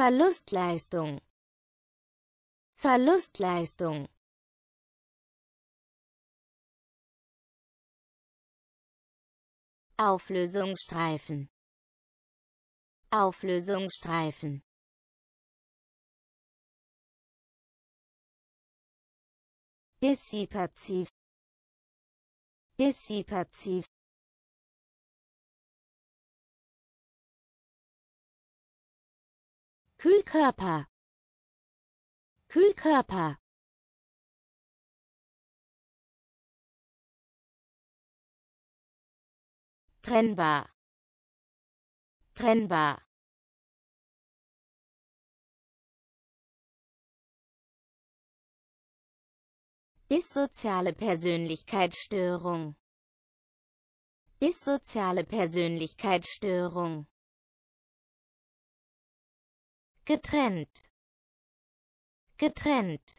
Verlustleistung Verlustleistung Auflösungsstreifen Auflösungsstreifen Dissipativ Dissipativ Kühlkörper Kühlkörper trennbar trennbar dissoziale Persönlichkeitsstörung dissoziale Persönlichkeitsstörung getrennt getrennt